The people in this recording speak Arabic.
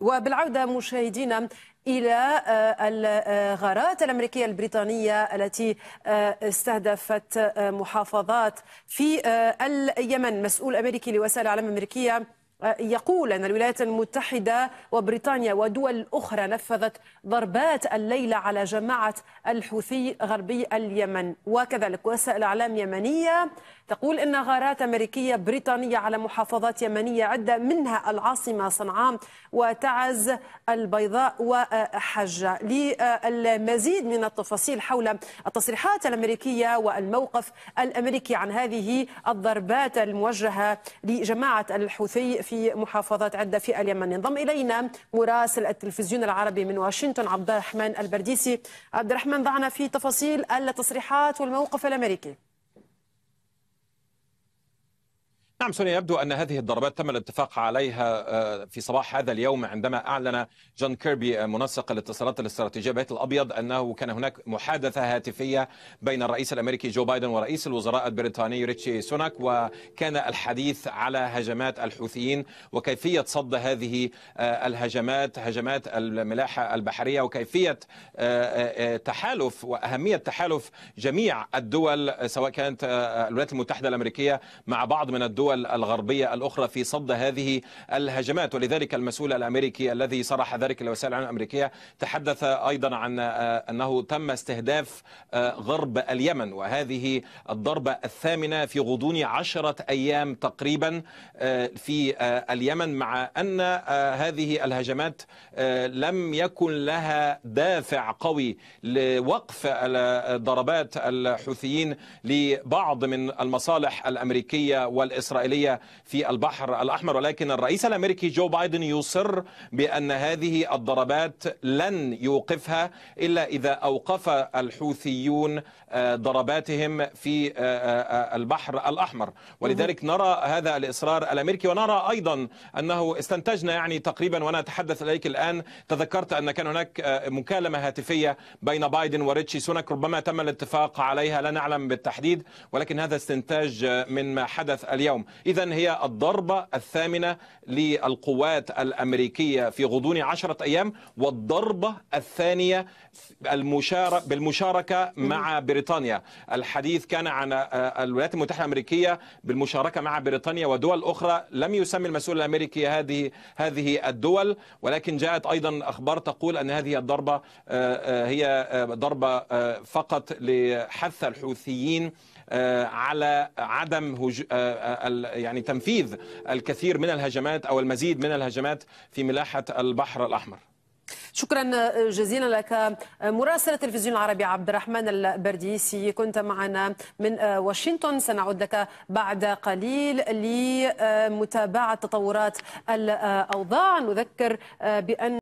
وبالعودة مشاهدينا إلى آه، الغارات آه، الأمريكية البريطانية التي آه، استهدفت محافظات في اليمن مسؤول أمريكي لوسائل الإعلام الأمريكية يقول أن الولايات المتحدة وبريطانيا ودول أخرى نفذت ضربات الليلة على جماعة الحوثي غربي اليمن وكذلك وسائل أعلام يمنية تقول أن غارات أمريكية بريطانية على محافظات يمنية عدة منها العاصمة صنعاء وتعز البيضاء وحجة للمزيد من التفاصيل حول التصريحات الأمريكية والموقف الأمريكي عن هذه الضربات الموجهة لجماعة الحوثي في محافظات عدة في اليمن ينضم إلينا مراسل التلفزيون العربي من واشنطن عبد الرحمن البرديسي عبد الرحمن ضعنا في تفاصيل التصريحات والموقف الأمريكي نعم سونيا يبدو أن هذه الضربات تم الاتفاق عليها آه، في صباح هذا اليوم عندما أعلن جون كيربي آه، منسق الاتصالات الاستراتيجية بيت الأبيض أنه كان هناك محادثة هاتفية بين الرئيس الأمريكي جو بايدن ورئيس الوزراء البريطاني ريتشي سوناك وكان الحديث على هجمات الحوثيين وكيفية صد هذه آه، الهجمات هجمات الملاحة البحرية وكيفية تحالف وأهمية تحالف جميع الدول سواء كانت الولايات المتحدة الأمريكية مع بعض من الدول الدول الغربية الأخرى في صد هذه الهجمات ولذلك المسؤول الأمريكي الذي صرح ذلك لوسائل الإعلام الأمريكية تحدث أيضا عن آه، أنه تم استهداف آه، غرب اليمن وهذه الضربة الثامنة في غضون عشرة أيام تقريبا آه، في اليمن مع أن هذه الهجمات لم يكن لها دافع قوي لوقف ضربات الحوثيين لبعض من المصالح الأمريكية والإسرائيلية الإسرائيلية في البحر الأحمر ولكن الرئيس الأمريكي جو بايدن يصر بأن هذه الضربات لن يوقفها إلا إذا أوقف الحوثيون آه، ضرباتهم في آه، آه، البحر الأحمر ولذلك نرى هذا الإصرار الأمريكي ونرى أيضا أنه استنتجنا يعني تقريبا وأنا أتحدث إليك الآن تذكرت أن كان هناك مكالمة هاتفية بين بايدن وريتشي سونك ربما تم الاتفاق عليها لا نعلم بالتحديد ولكن هذا استنتاج من ما حدث اليوم إذا هي الضربة الثامنة للقوات الأمريكية في غضون عشرة أيام والضربة الثانية المشارك بالمشاركة مع بريطانيا الحديث كان عن آه، الولايات المتحدة الأمريكية بالمشاركة مع بريطانيا ودول أخرى لم يسمي المسؤول الأمريكي هذه هذه الدول ولكن جاءت أيضا أخبار تقول أن هذه الضربة آه، آه، هي ضربة فقط لحث الحوثيين على عدم هج... يعني تنفيذ الكثير من الهجمات او المزيد من الهجمات في ملاحه البحر الاحمر. شكرا آه، جزيلا لك آه، مراسل التلفزيون العربي عبد الرحمن البرديسي كنت معنا من آه، واشنطن سنعود لك بعد قليل لمتابعه تطورات الاوضاع نذكر بان